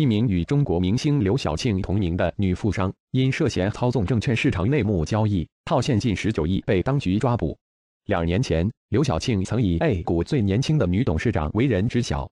一名与中国明星刘晓庆同名的女富商，因涉嫌操纵证券市场内幕交易，套现近十九亿，被当局抓捕。两年前，刘晓庆曾以 A 股最年轻的女董事长为人知晓。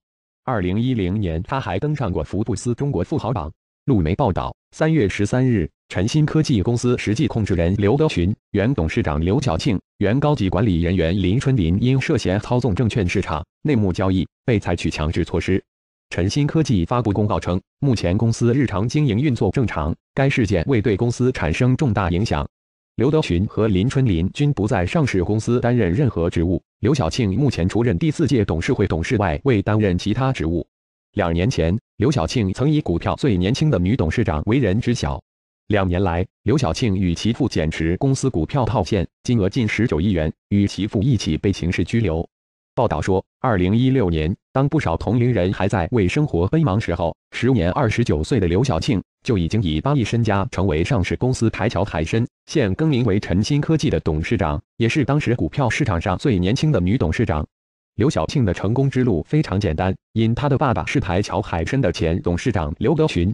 二零一零年，她还登上过《福布斯》中国富豪榜。路媒报道，三月十三日，晨鑫科技公司实际控制人刘德群、原董事长刘晓庆、原高级管理人员林春林因涉嫌操纵证券市场内幕交易，被采取强制措施。晨鑫科技发布公告称，目前公司日常经营运作正常，该事件未对公司产生重大影响。刘德群和林春林均不在上市公司担任任何职务。刘晓庆目前除任第四届董事会董事外，未担任其他职务。两年前，刘晓庆曾以“股票最年轻的女董事长”为人知晓。两年来，刘晓庆与其父减持公司股票套现，金额近十九亿元，与其父一起被刑事拘留。报道说，二零一六年。当不少同龄人还在为生活奔忙时候，时年二十九岁的刘晓庆就已经以八亿身家成为上市公司台桥海参（现更名为晨鑫科技）的董事长，也是当时股票市场上最年轻的女董事长。刘晓庆的成功之路非常简单，因她的爸爸是台桥海参的前董事长刘德群。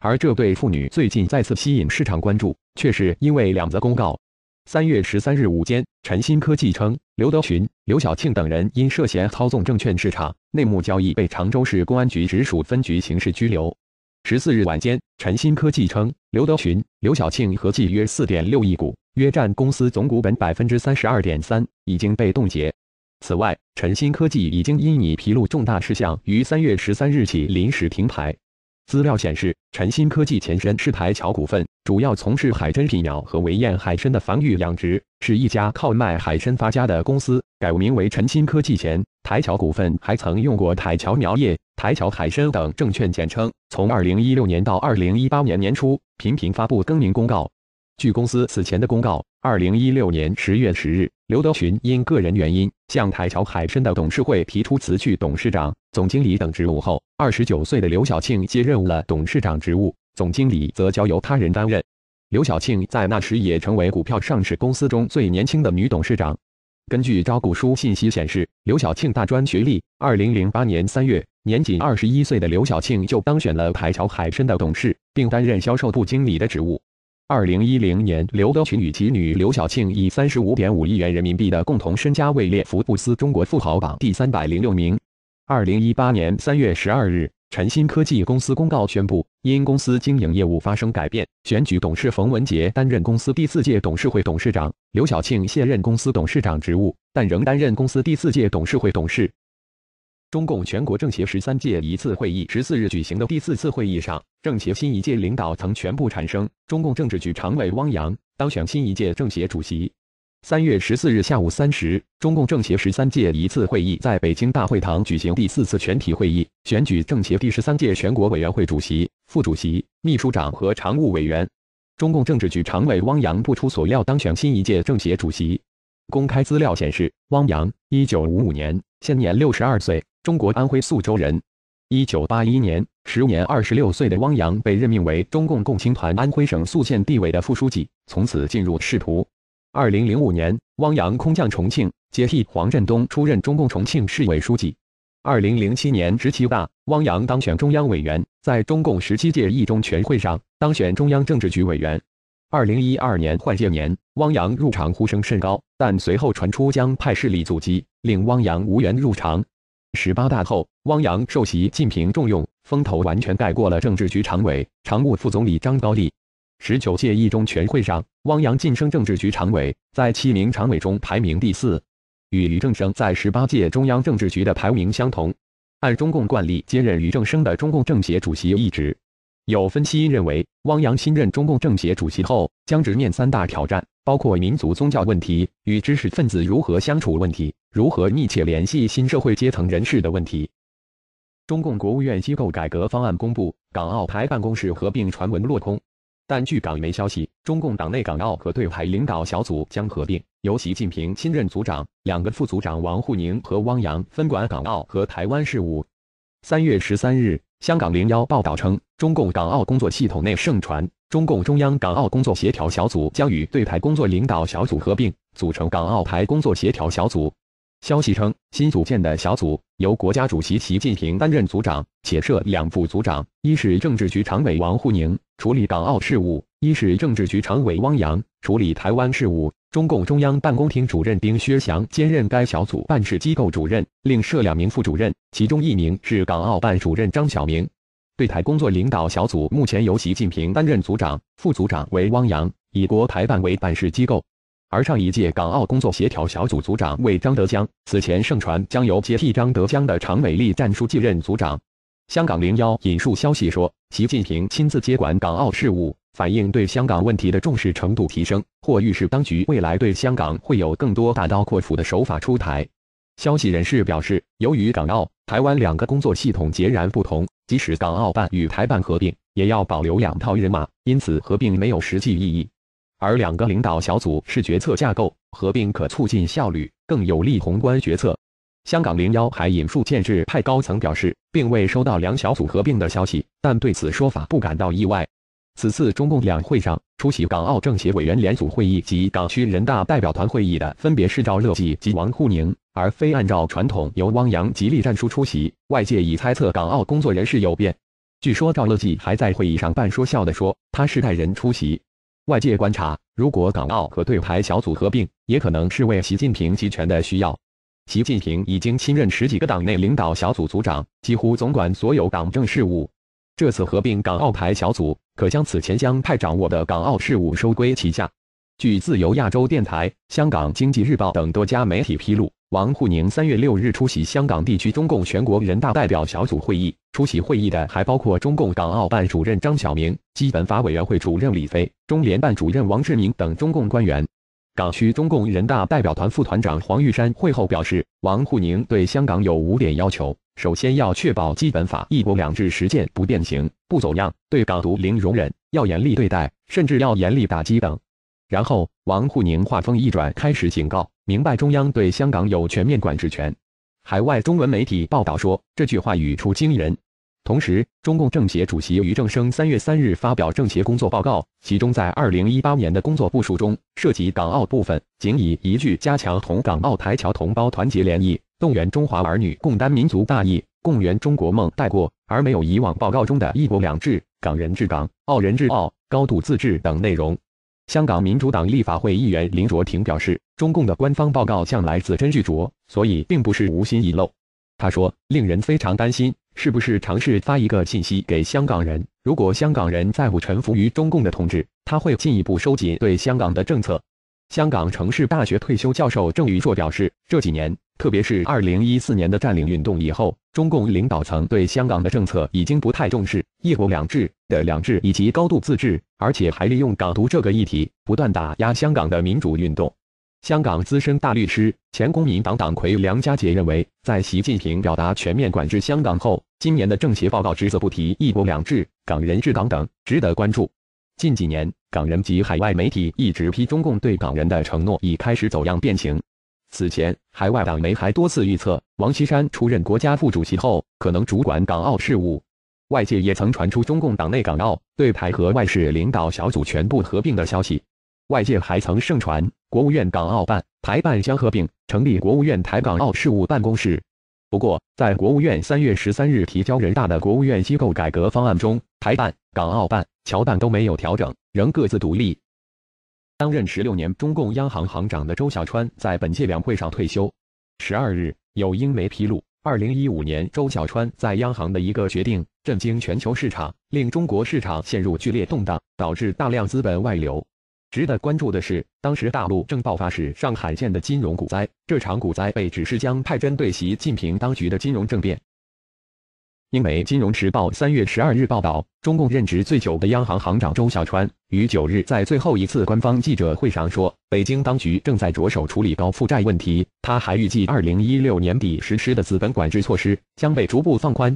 而这对父女最近再次吸引市场关注，却是因为两则公告。三月十三日午间，晨鑫科技称，刘德群、刘晓庆等人因涉嫌操纵证券市场、内幕交易，被常州市公安局直属分局刑事拘留。十四日晚间，晨鑫科技称，刘德群、刘晓庆合计约四点六亿股，约占公司总股本百分之三十二点三，已经被冻结。此外，晨鑫科技已经因拟披露重大事项，于三月十三日起临时停牌。资料显示，晨鑫科技前身是台桥股份，主要从事海珍品苗和围堰海参的繁育养殖，是一家靠卖海参发家的公司。改名为晨鑫科技前，台桥股份还曾用过台桥苗业、台桥海参等证券简称。从2016年到2018年年初，频频发布更名公告。据公司此前的公告，2016年10月10日。刘德群因个人原因向台桥海参的董事会提出辞去董事长、总经理等职务后，二十九岁的刘晓庆接任了董事长职务，总经理则交由他人担任。刘晓庆在那时也成为股票上市公司中最年轻的女董事长。根据招股书信息显示，刘晓庆大专学历，二零零八年三月，年仅二十一岁的刘晓庆就当选了台桥海参的董事，并担任销售部经理的职务。二零一零年，刘德群与其女刘晓庆以三十五点五亿元人民币的共同身家位列福布斯中国富豪榜第三百零六名。二零一八年三月十二日，晨鑫科技公司公告宣布，因公司经营业务发生改变，选举董事冯文杰担任公司第四届董事会董事长，刘晓庆卸任公司董事长职务，但仍担任公司第四届董事会董事。中共全国政协十三届一次会议十四日举行的第四次会议上，政协新一届领导层全部产生。中共政治局常委汪洋当选新一届政协主席。三月十四日下午三时，中共政协十三届一次会议在北京大会堂举行第四次全体会议，选举政协第十三届全国委员会主席、副主席、秘书长和常务委员。中共政治局常委汪洋不出所料当选新一届政协主席。公开资料显示，汪洋，一九五五年，现年六十二岁。中国安徽宿州人，一九八一年时年二十六岁的汪洋被任命为中共共青团安徽省宿县地委的副书记，从此进入仕途。二零零五年，汪洋空降重庆，接替黄振东出任中共重庆市委书记。二零零七年十七大，汪洋当选中央委员，在中共十七届一中全会上当选中央政治局委员。二零一二年换届年，汪洋入场呼声甚高，但随后传出将派势力阻击，令汪洋无缘入场。十八大后，汪洋受习近平重用，风头完全盖过了政治局常委、常务副总理张高丽。十九届一中全会上，汪洋晋升政治局常委，在七名常委中排名第四，与俞正声在十八届中央政治局的排名相同。按中共惯例，接任俞正声的中共政协主席一职。有分析认为，汪洋新任中共政协主席后，将直面三大挑战，包括民族宗教问题与知识分子如何相处问题。如何密切联系新社会阶层人士的问题？中共国务院机构改革方案公布，港澳台办公室合并传闻落空。但据港媒消息，中共党内港澳和对台领导小组将合并，由习近平亲任组长，两个副组长王沪宁和汪洋分管港澳和台湾事务。三月十三日，香港零幺报道称，中共港澳工作系统内盛传，中共中央港澳工作协调小组将与对台工作领导小组合并，组成港澳台工作协调小组。消息称，新组建的小组由国家主席习近平担任组长，且设两副组长，一是政治局常委王沪宁处理港澳事务，一是政治局常委汪洋处理台湾事务。中共中央办公厅主任丁薛祥兼任该小组办事机构主任，另设两名副主任，其中一名是港澳办主任张晓明。对台工作领导小组目前由习近平担任组长，副组长为汪洋，以国台办为办事机构。而上一届港澳工作协调小组组长为张德江，此前盛传将由接替张德江的常美丽战书继任组长。香港零幺引述消息说，习近平亲自接管港澳事务，反映对香港问题的重视程度提升，或预示当局未来对香港会有更多大刀阔斧的手法出台。消息人士表示，由于港澳、台湾两个工作系统截然不同，即使港澳办与台办合并，也要保留两套人马，因此合并没有实际意义。而两个领导小组是决策架构，合并可促进效率，更有利宏观决策。香港零幺还引述建制派高层表示，并未收到两小组合并的消息，但对此说法不感到意外。此次中共两会上，出席港澳政协委员联组会议及港区人大代表团会议的分别是赵乐际及王沪宁，而非按照传统由汪洋、极力战书出席。外界已猜测港澳工作人事有变。据说赵乐际还在会议上半说笑地说，他是带人出席。外界观察，如果港澳和对台小组合并，也可能是为习近平集权的需要。习近平已经亲任十几个党内领导小组组长，几乎总管所有党政事务。这次合并港澳台小组，可将此前将派掌握的港澳事务收归旗下。据自由亚洲电台、香港经济日报等多家媒体披露，王沪宁三月六日出席香港地区中共全国人大代表小组会议。出席会议的还包括中共港澳办主任张晓明、基本法委员会主任李飞、中联办主任王志明等中共官员。港区中共人大代表团副团长黄玉山会后表示，王沪宁对香港有五点要求：首先要确保基本法“一国两制”实践不变形、不走样，对港独零容忍，要严厉对待，甚至要严厉打击等。然后，王沪宁话锋一转，开始警告，明白中央对香港有全面管制权。海外中文媒体报道说，这句话语出惊人。同时，中共政协主席俞正声三月三日发表政协工作报告，其中在二零一八年的工作部署中涉及港澳部分，仅以一句“加强同港澳台侨同胞团结联谊，动员中华儿女共担民族大义，共圆中国梦”带过，而没有以往报告中的一国两制、港人治港、澳人治澳、高度自治等内容。香港民主党立法会议员林卓廷表示，中共的官方报告向来自斟句酌，所以并不是无心遗漏。他说，令人非常担心，是不是尝试发一个信息给香港人，如果香港人在乎臣服于中共的统治，他会进一步收紧对香港的政策。香港城市大学退休教授郑宇硕表示，这几年。特别是2014年的占领运动以后，中共领导层对香港的政策已经不太重视“一国两制”的两制以及高度自治，而且还利用港独这个议题不断打压香港的民主运动。香港资深大律师、前公民党党魁梁家杰认为，在习近平表达全面管制香港后，今年的政协报告只字不提“一国两制”“港人治港”等，值得关注。近几年，港人及海外媒体一直批中共对港人的承诺已开始走样变形。此前，海外党媒还多次预测，王岐山出任国家副主席后，可能主管港澳事务。外界也曾传出中共党内港澳、对台和外事领导小组全部合并的消息。外界还曾盛传，国务院港澳办、台办将合并，成立国务院台港澳事务办公室。不过，在国务院三月十三日提交人大的国务院机构改革方案中，台办、港澳办、侨办都没有调整，仍各自独立。担任十六年中共央行行长的周小川在本届两会上退休。十二日，有英媒披露，二零一五年周小川在央行的一个决定震惊全球市场，令中国市场陷入剧烈动荡，导致大量资本外流。值得关注的是，当时大陆正爆发史上罕见的金融股灾，这场股灾被指示将派针对习近平当局的金融政变。因为《金融时报》三月十二日报道，中共任职最久的央行行长周小川于九日在最后一次官方记者会上说，北京当局正在着手处理高负债问题。他还预计，二零一六年底实施的资本管制措施将被逐步放宽。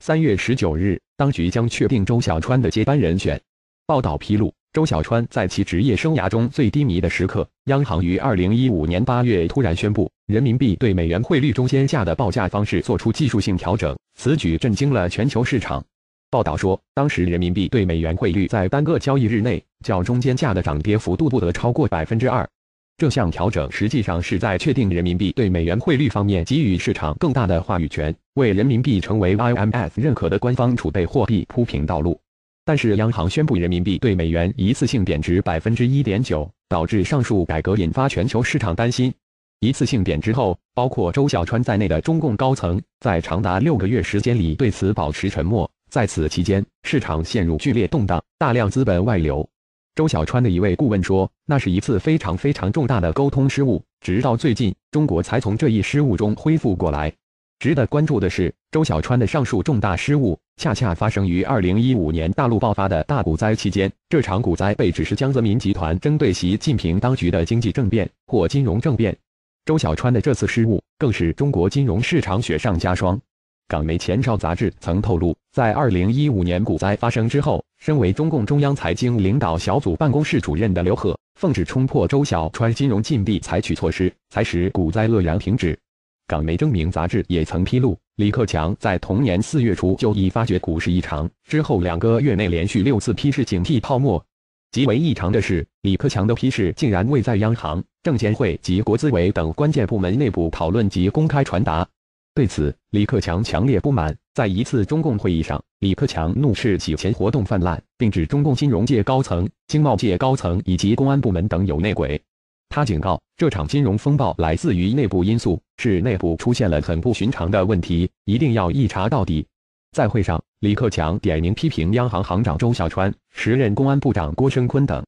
三月十九日，当局将确定周小川的接班人选。报道披露。周小川在其职业生涯中最低迷的时刻，央行于二零一五年八月突然宣布，人民币对美元汇率中间价的报价方式做出技术性调整。此举震惊了全球市场。报道说，当时人民币对美元汇率在单个交易日内较中间价的涨跌幅度不得超过百分之二。这项调整实际上是在确定人民币对美元汇率方面给予市场更大的话语权，为人民币成为 IMF 认可的官方储备货币铺平道路。但是，央行宣布人民币对美元一次性贬值百分之一点九，导致上述改革引发全球市场担心。一次性贬值后，包括周小川在内的中共高层在长达六个月时间里对此保持沉默。在此期间，市场陷入剧烈动荡，大量资本外流。周小川的一位顾问说：“那是一次非常非常重大的沟通失误。”直到最近，中国才从这一失误中恢复过来。值得关注的是，周小川的上述重大失误。恰恰发生于2015年大陆爆发的大股灾期间，这场股灾被指是江泽民集团针对习近平当局的经济政变或金融政变。周小川的这次失误，更是中国金融市场雪上加霜。港媒《前哨》杂志曾透露，在2015年股灾发生之后，身为中共中央财经领导小组办公室主任的刘鹤，奉旨冲破周小川金融禁地，采取措施，才使股灾愕然停止。港媒《证明》杂志也曾披露，李克强在同年四月初就已发觉股市异常，之后两个月内连续六次批示警惕泡沫。极为异常的是，李克强的批示竟然未在央行、证监会及国资委等关键部门内部讨论及公开传达。对此，李克强强烈不满，在一次中共会议上，李克强怒斥洗钱活动泛滥，并指中共金融界高层、经贸界高层以及公安部门等有内鬼。他警告，这场金融风暴来自于内部因素，是内部出现了很不寻常的问题，一定要一查到底。在会上，李克强点名批评央行行长周小川、时任公安部长郭声琨等。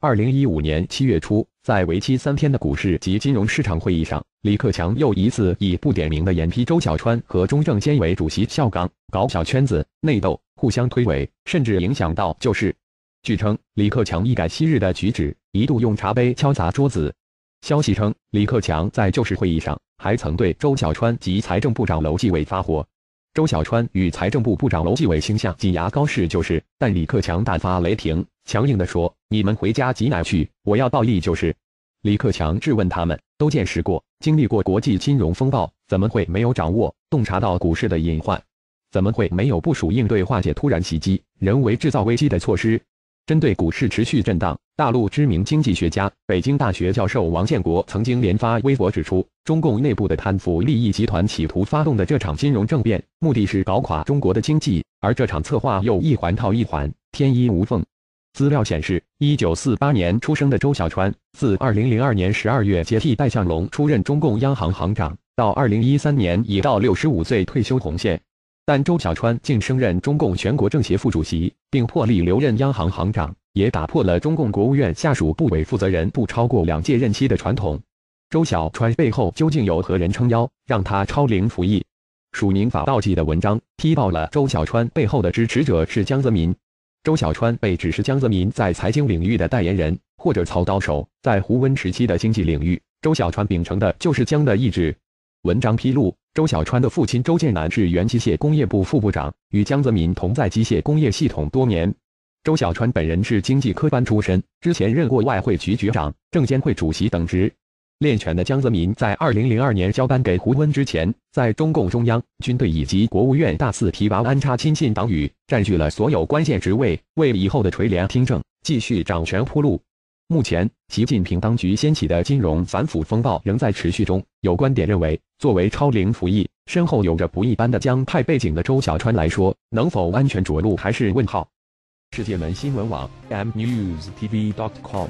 二零一五年七月初，在为期三天的股市及金融市场会议上，李克强又一次以不点名的严批周小川和中证监委主席肖钢，搞小圈子、内斗，互相推诿，甚至影响到救市。据称，李克强一改昔日的举止，一度用茶杯敲砸桌子。消息称，李克强在就事会议上还曾对周小川及财政部长楼继伟发火。周小川与财政部部长楼继伟倾向紧牙高势就是，但李克强大发雷霆，强硬地说：“你们回家挤奶去，我要暴力就是。”李克强质问他们：“都见识过、经历过国际金融风暴，怎么会没有掌握洞察到股市的隐患？怎么会没有部署应对化解突然袭击、人为制造危机的措施？”针对股市持续震荡，大陆知名经济学家、北京大学教授王建国曾经连发微博指出，中共内部的贪腐利益集团企图发动的这场金融政变，目的是搞垮中国的经济，而这场策划又一环套一环，天衣无缝。资料显示，一九四八年出生的周小川，自二零零二年十二月接替戴相龙出任中共央行行长，到二零一三年已到六十五岁退休红线。但周小川竟升任中共全国政协副主席，并破例留任央行行长，也打破了中共国务院下属部委负责人不超过两届任期的传统。周小川背后究竟有何人撑腰，让他超龄服役？署名法道记的文章踢爆了周小川背后的支持者是江泽民。周小川被指是江泽民在财经领域的代言人，或者操刀手。在胡温时期的经济领域，周小川秉承的就是江的意志。文章披露。周小川的父亲周建南是原机械工业部副部长，与江泽民同在机械工业系统多年。周小川本人是经济科班出身，之前任过外汇局局长、证监会主席等职。练拳的江泽民在2002年交班给胡温之前，在中共中央、军队以及国务院大肆提拔安插亲信党羽，占据了所有关键职位，为以后的垂帘听政、继续掌权铺路。目前，习近平当局掀起的金融反腐风暴仍在持续中。有观点认为，作为超龄服役、身后有着不一般的江派背景的周小川来说，能否安全着陆还是问号。世界门新闻网 mnews tv. dot com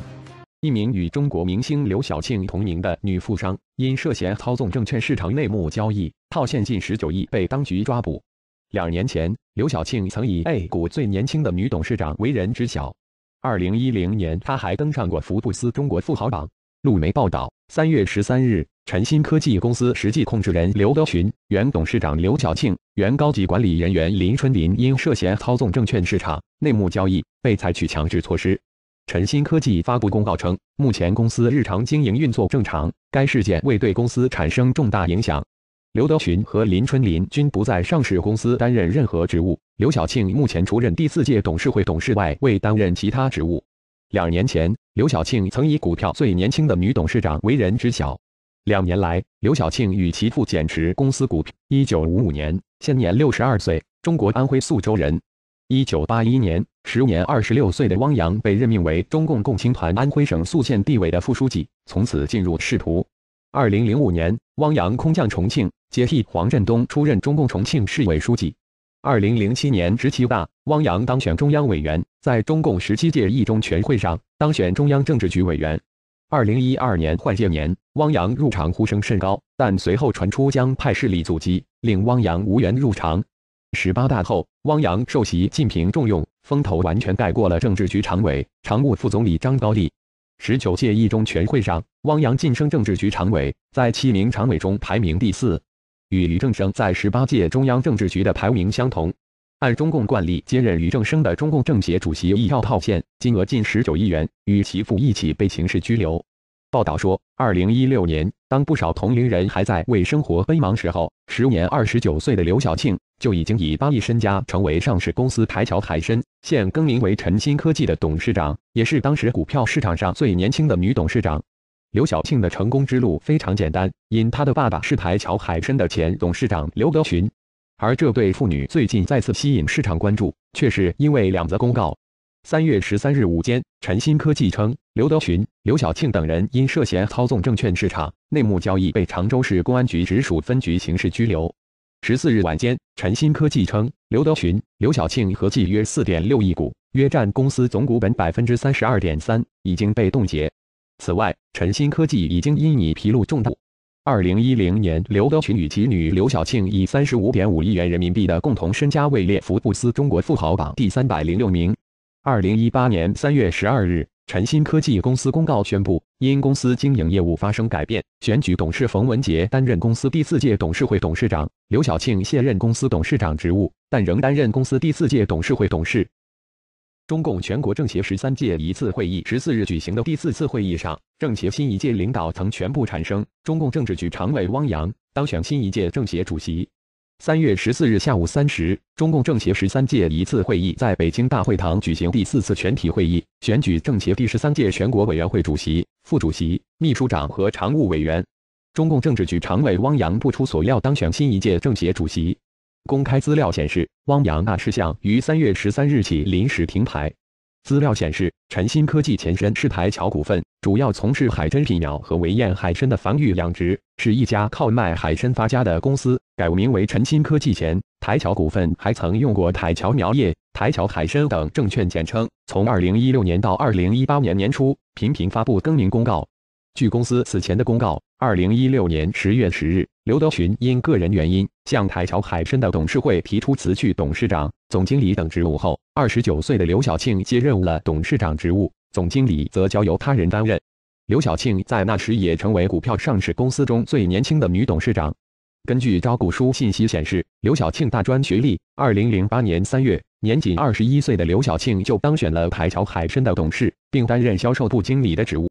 一名与中国明星刘晓庆同名的女富商，因涉嫌操纵证券市场内幕交易，套现近十九亿，被当局抓捕。两年前，刘晓庆曾以 A 股最年轻的女董事长为人知晓。二零一零年，他还登上过《福布斯》中国富豪榜。路媒报道，三月十三日，晨鑫科技公司实际控制人刘德群、原董事长刘晓庆、原高级管理人员林春林因涉嫌操纵证券市场、内幕交易，被采取强制措施。晨鑫科技发布公告称，目前公司日常经营运作正常，该事件未对公司产生重大影响。刘德群和林春林均不在上市公司担任任何职务。刘晓庆目前除任第四届董事会董事外，未担任其他职务。两年前，刘晓庆曾以“股票最年轻的女董事长”为人知晓。两年来，刘晓庆与其父减持公司股票。一九五五年，现年六十二岁，中国安徽宿州人。一九八一年，时年二十六岁的汪洋被任命为中共共青团安徽省宿县地委的副书记，从此进入仕途。二零零五年，汪洋空降重庆，接替黄振东出任中共重庆市委书记。二零零七年十七大，汪洋当选中央委员，在中共十七届一中全会上当选中央政治局委员。二零一二年换届年，汪洋入场呼声甚高，但随后传出将派势力阻击，令汪洋无缘入场。十八大后，汪洋受习近平重用，风头完全盖过了政治局常委、常务副总理张高丽。十九届一中全会上，汪洋晋升政治局常委，在七名常委中排名第四。与于正生在十八届中央政治局的排名相同。按中共惯例，接任于正生的中共政协主席一票套现金额近十九亿元，与其父一起被刑事拘留。报道说，二零一六年，当不少同龄人还在为生活奔忙时候，时年二十九岁的刘晓庆就已经以八亿身家成为上市公司台桥海参（现更名为晨鑫科技）的董事长，也是当时股票市场上最年轻的女董事长。刘晓庆的成功之路非常简单，因他的爸爸是台桥海参的前董事长刘德群。而这对父女最近再次吸引市场关注，却是因为两则公告。三月十三日午间，晨鑫科技称，刘德群、刘晓庆等人因涉嫌操纵证券市场、内幕交易，被常州市公安局直属分局刑事拘留。十四日晚间，晨鑫科技称，刘德群、刘晓庆合计约四点六亿股，约占公司总股本百分之三十二点三，已经被冻结。此外，晨鑫科技已经因你披露重大。二零一零年，刘德群与其女刘晓庆以三十五点五亿元人民币的共同身家位列《福布斯》中国富豪榜第三百零六名。二零一八年三月十二日，晨鑫科技公司公告宣布，因公司经营业务发生改变，选举董事冯文杰担任公司第四届董事会董事长，刘晓庆卸任公司董事长职务，但仍担任公司第四届董事会董事。中共全国政协十三届一次会议十四日举行的第四次会议上，政协新一届领导层全部产生。中共政治局常委汪洋当选新一届政协主席。三月十四日下午三时，中共政协十三届一次会议在北京大会堂举行第四次全体会议，选举政协第十三届全国委员会主席、副主席、秘书长和常务委员。中共政治局常委汪洋不出所料当选新一届政协主席。公开资料显示，汪洋那事项于三月十三日起临时停牌。资料显示，晨鑫科技前身是台桥股份，主要从事海珍品苗和围堰海参的繁育养殖，是一家靠卖海参发家的公司。改名为晨鑫科技前，台桥股份还曾用过台桥苗业、台桥海参等证券简称。从二零一六年到二零一八年年初，频频发布更名公告。据公司此前的公告，二零一六年十月十日，刘德群因个人原因向台桥海参的董事会提出辞去董事长、总经理等职务后，二十九岁的刘晓庆接任了董事长职务，总经理则交由他人担任。刘晓庆在那时也成为股票上市公司中最年轻的女董事长。根据招股书信息显示，刘晓庆大专学历，二零零八年三月，年仅二十一岁的刘晓庆就当选了台桥海参的董事，并担任销售部经理的职务。